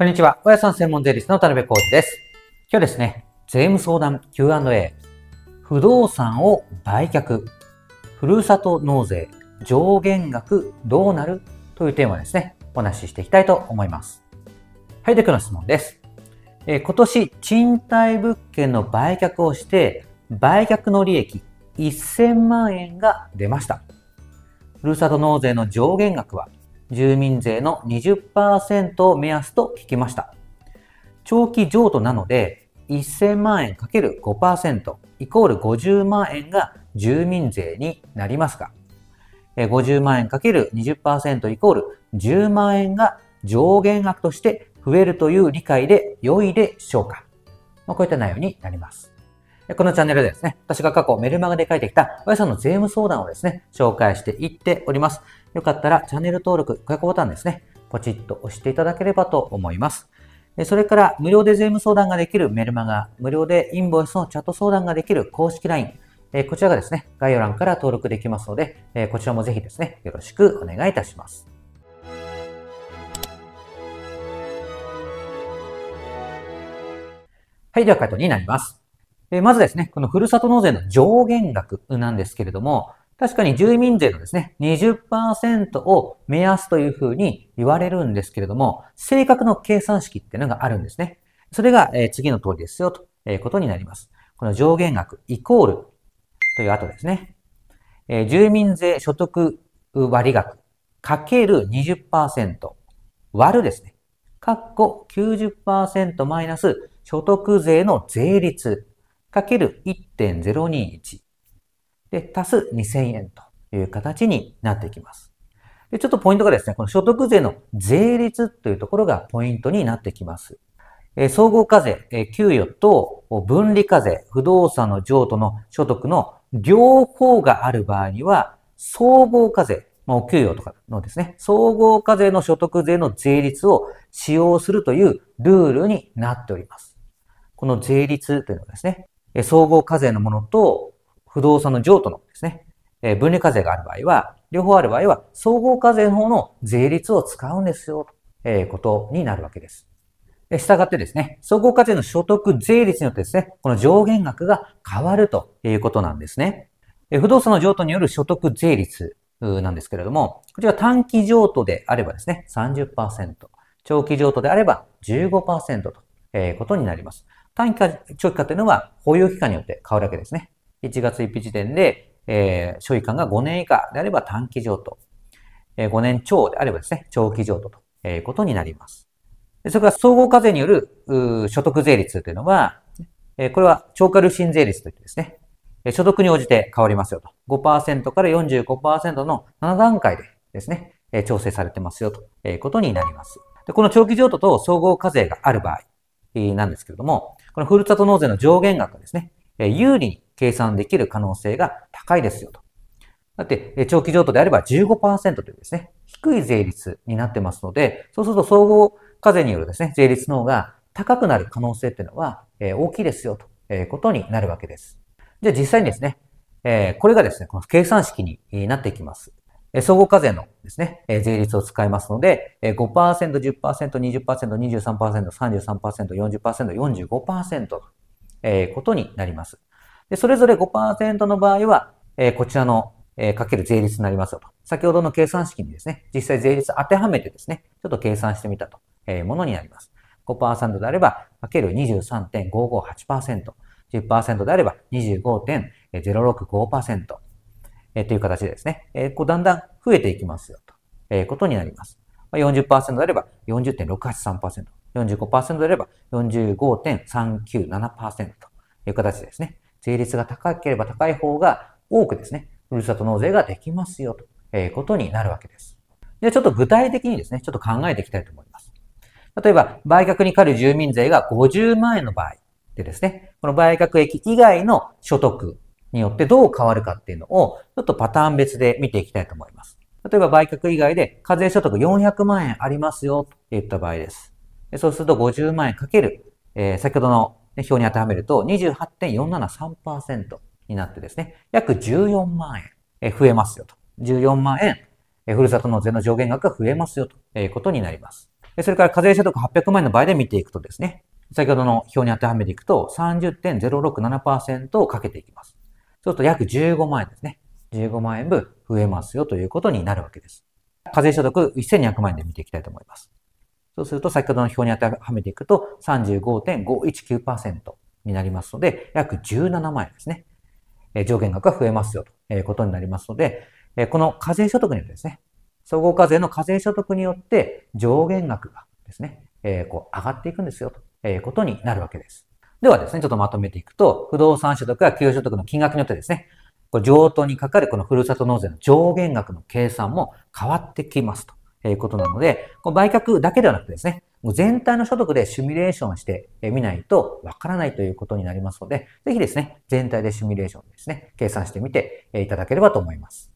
こんにちは。親さん専門税理士の田辺浩二です。今日ですね、税務相談 Q&A、不動産を売却、ふるさと納税、上限額どうなるというテーマですね、お話ししていきたいと思います。はい、で、今日の質問です。えー、今年、賃貸物件の売却をして、売却の利益1000万円が出ました。ふるさと納税の上限額は住民税の20%を目安と聞きました。長期譲渡なので、1000万円 ×5% イコール50万円が住民税になりますが、50万円 ×20% イコール10万円が上限額として増えるという理解で良いでしょうか。まこういった内容になります。このチャンネルでですね、私が過去メルマガで書いてきた、親さんの税務相談をですね、紹介していっております。よかったらチャンネル登録、高評価ボタンですね、ポチッと押していただければと思います。それから無料で税務相談ができるメルマガ、無料でインボイスのチャット相談ができる公式 LINE、こちらがですね、概要欄から登録できますので、こちらもぜひですね、よろしくお願いいたします。はい、では回答になります。まずですね、このふるさと納税の上限額なんですけれども、確かに住民税のですね、20%を目安というふうに言われるんですけれども、正確の計算式っていうのがあるんですね。それが、え次の通りですよということになります。この上限額イコールという後ですね。え住民税所得割額かける20%割るですね。かっこ90%マイナス所得税の税率かける1.021で、足す2000円という形になってきます。で、ちょっとポイントがですね、この所得税の税率というところがポイントになってきます。え総合課税、え給与と分離課税、不動産の譲渡の所得の両方がある場合には、総合課税、まあ、お給与とかのですね、総合課税の所得税の税率を使用するというルールになっております。この税率というのはですね、総合課税のものと不動産の譲渡のですね、え分離課税がある場合は、両方ある場合は、総合課税法の税率を使うんですよ、えことになるわけです。したがってですね、総合課税の所得税率によってですね、この上限額が変わるということなんですね。不動産の譲渡による所得税率なんですけれども、こちら短期譲渡であればですね、30%、長期譲渡であれば15%ということになります。短期か長期かというのは保有期間によって変わるわけですね。1月1日時点で、えー、所有期間が5年以下であれば短期譲渡、えー、5年超であればですね、長期譲渡ということになります。それから総合課税による所得税率というのは、えー、これは超過累進税率といってですね、所得に応じて変わりますよと。5%から45%の7段階でですね、調整されてますよということになります。でこの長期譲渡と総合課税がある場合なんですけれども、このふるさと納税の上限額ですね、有利に計算できる可能性が高いですよと。だって、長期譲渡であれば15%というですね、低い税率になってますので、そうすると総合課税によるですね、税率の方が高くなる可能性っていうのは、え大きいですよということになるわけです。じゃあ実際にですね、えこれがですね、この計算式になっていきます。総合課税のですね、税率を使いますので、5%、10%、20%、23%、33%、40%、45%ということになります。で、それぞれ5%の場合は、えー、こちらの、えー、かける税率になりますよと。先ほどの計算式にですね、実際税率当てはめてですね、ちょっと計算してみたと、えー、ものになります。5%であれば、かける23.558%。10%であれば25.065%、えー、という形でですね、えー、こうだんだん増えていきますよと、えー、ことになります。40%であれば40.683%、45%であれば45.397%という形ですね。税率が高ければ高い方が多くですね、ふるさと納税ができますよということになるわけです。で、ちょっと具体的にですね、ちょっと考えていきたいと思います。例えば、売却にかかる住民税が50万円の場合でですね、この売却益以外の所得によってどう変わるかっていうのを、ちょっとパターン別で見ていきたいと思います。例えば、売却以外で課税所得400万円ありますよと言った場合です。そうすると50万円かける、えー、先ほどの表に当てはめると28.473%になってですね、約14万円増えますよと。14万円、ふるさと納税の上限額が増えますよということになります。それから課税所得800万円の場合で見ていくとですね、先ほどの表に当てはめていくと30.067%をかけていきます。そうすると約15万円ですね。15万円分増えますよということになるわけです。課税所得1200万円で見ていきたいと思います。そうすると先ほどの表に当てはめていくと35.519%になりますので、約17万円ですね。上限額が増えますよということになりますので、この課税所得によってですね、総合課税の課税所得によって上限額がですね、こう上がっていくんですよということになるわけです。ではですね、ちょっとまとめていくと、不動産所得や給与所得の金額によってですね、これ上等にかかるこのふるさと納税の上限額の計算も変わってきますと。えことなので、この売却だけではなくてですね、もう全体の所得でシミュレーションしてみないとわからないということになりますので、ぜひですね、全体でシミュレーションですね、計算してみていただければと思います。